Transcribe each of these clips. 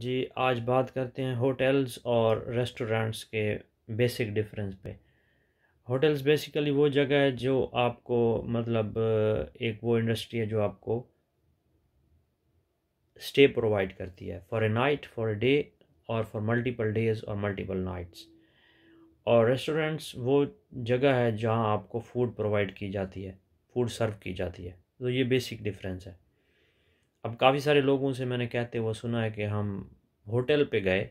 जी आज बात करते हैं होटल्स और रेस्टोरेंट्स के बेसिक डिफरेंस पे होटल्स बेसिकली वो जगह है जो आपको मतलब एक वो इंडस्ट्री है जो आपको स्टे प्रोवाइड करती है for a night for a day और फॉर मल्टीपल डेज़ और मल्टीपल नाइट्स और रेस्टोरेंट्स वो जगह है जहाँ आपको फूड प्रोवाइड की जाती है फूड सर्व की जाती है तो ये बेसिक डिफरेंस है अब काफ़ी सारे लोगों से मैंने कहते हुए सुना है कि हम होटल पे गए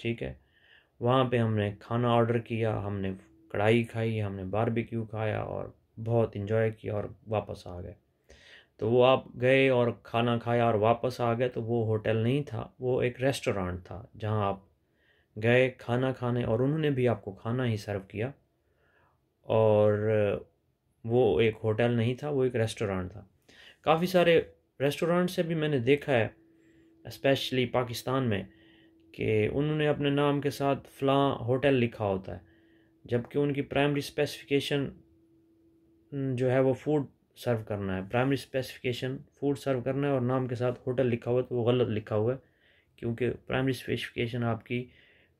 ठीक है वहाँ पे हमने खाना ऑर्डर किया हमने कढ़ाई खाई हमने बारबेक्यू खाया और बहुत इन्जॉय किया और वापस आ गए तो वो आप गए और खाना खाया और वापस आ गए तो वो होटल नहीं था वो एक रेस्टोरेंट था जहाँ आप गए खाना खाने और उन्होंने भी आपको खाना ही सर्व किया और वो एक होटल नहीं था वो एक रेस्टोरेंट था काफ़ी सारे रेस्टोरेंट से भी मैंने देखा है इस्पेशली पाकिस्तान में कि उन्होंने अपने नाम के साथ फ़लाँ होटल लिखा होता है जबकि उनकी प्राइमरी स्पेसिफिकेशन जो है वो फूड सर्व करना है प्राइमरी स्पेसिफिकेशन फूड सर्व करना है और नाम के साथ होटल लिखा हुआ है तो वो गलत लिखा हुआ है क्योंकि प्राइमरी स्पेसिफिकेशन आपकी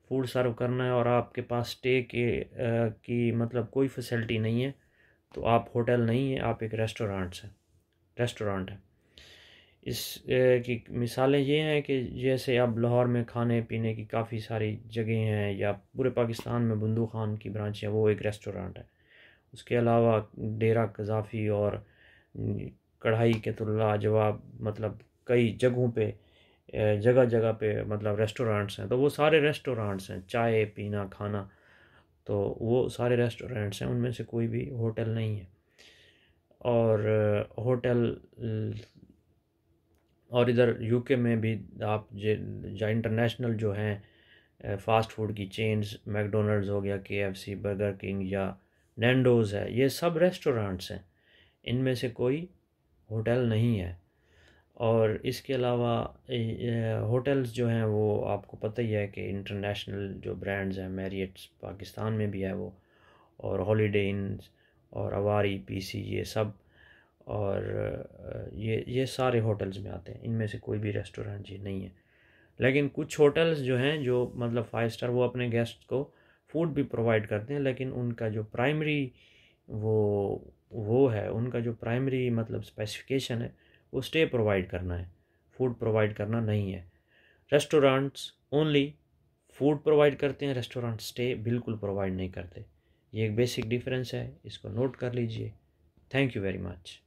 फूड सर्व करना है और आपके पास स्टे के आ, की मतलब कोई फैसिलिटी नहीं है तो आप होटल नहीं है आप एक रेस्टोरेंट से रेस्टोरेंट हैं इस की मिसालें ये हैं कि जैसे अब लाहौर में खाने पीने की काफ़ी सारी जगह हैं या पूरे पाकिस्तान में बंदू खान की ब्रांच है वो एक रेस्टोरेंट है उसके अलावा डेरा कजाफी और कढ़ाई के तुल्ला जवाब मतलब कई जगहों पे जगह जगह पे मतलब रेस्टोरेंट्स हैं तो वो सारे रेस्टोरेंट्स हैं चाय पीना खाना तो वो सारे रेस्टोरेंट्स हैं उनमें से कोई भी होटल नहीं है और होटल और इधर यूके में भी आप जा इंटरनेशनल जो हैं फ़ास्ट फूड की चेन्स मैकडोनल्ड्स हो गया के बर्गर किंग या नैंडोज़ है ये सब रेस्टोरेंट्स हैं इनमें से कोई होटल नहीं है और इसके अलावा होटल्स जो हैं वो आपको पता ही है कि इंटरनेशनल जो ब्रांड्स हैं मैरियट्स पाकिस्तान में भी है वो और हॉलीडे इन और अवारी पीसी ये सब और ये ये सारे होटल्स में आते हैं इनमें से कोई भी रेस्टोरेंट जी नहीं है लेकिन कुछ होटल्स जो हैं जो मतलब फाइव स्टार वो अपने गेस्ट को फूड भी प्रोवाइड करते हैं लेकिन उनका जो प्राइमरी वो वो है उनका जो प्राइमरी मतलब स्पेसिफिकेशन है वो स्टे प्रोवाइड करना है फूड प्रोवाइड करना नहीं है रेस्टोरेंट्स ओनली फूड प्रोवाइड करते हैं रेस्टोरेंट स्टे बिल्कुल प्रोवाइड नहीं करते ये एक बेसिक डिफरेंस है इसको नोट कर लीजिए थैंक यू वेरी मच